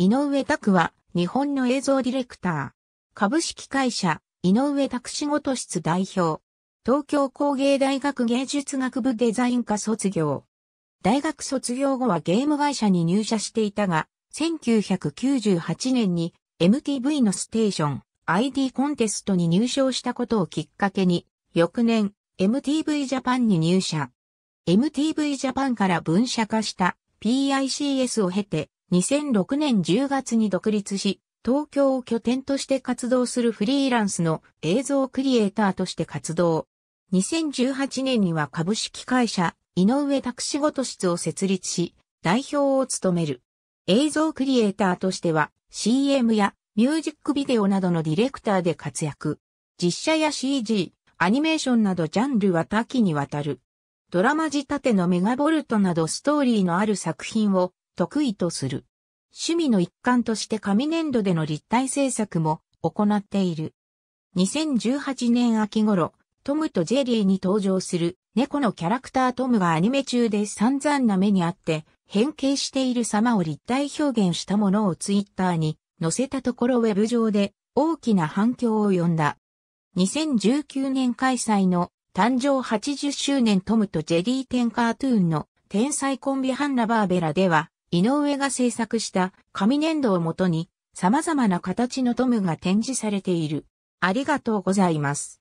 井上拓は、日本の映像ディレクター。株式会社、井上拓仕事室代表。東京工芸大学芸術学部デザイン科卒業。大学卒業後はゲーム会社に入社していたが、1998年に MTV のステーション ID コンテストに入賞したことをきっかけに、翌年 MTV ジャパンに入社。MTV ジャパンから分社化した PICS を経て、2006年10月に独立し、東京を拠点として活動するフリーランスの映像クリエイターとして活動。2018年には株式会社井上拓仕事室を設立し、代表を務める。映像クリエイターとしては CM やミュージックビデオなどのディレクターで活躍。実写や CG、アニメーションなどジャンルは多岐にわたる。ドラマ仕立てのメガボルトなどストーリーのある作品を得意とする。趣味の一環として紙粘土での立体制作も行っている。2018年秋頃、トムとジェリーに登場する猫のキャラクタートムがアニメ中で散々な目にあって変形している様を立体表現したものをツイッターに載せたところウェブ上で大きな反響を呼んだ。2019年開催の誕生80周年トムとジェリーンカートゥーンの天才コンビハンラバーベラでは井上が制作した紙粘土をもとに様々な形のトムが展示されている。ありがとうございます。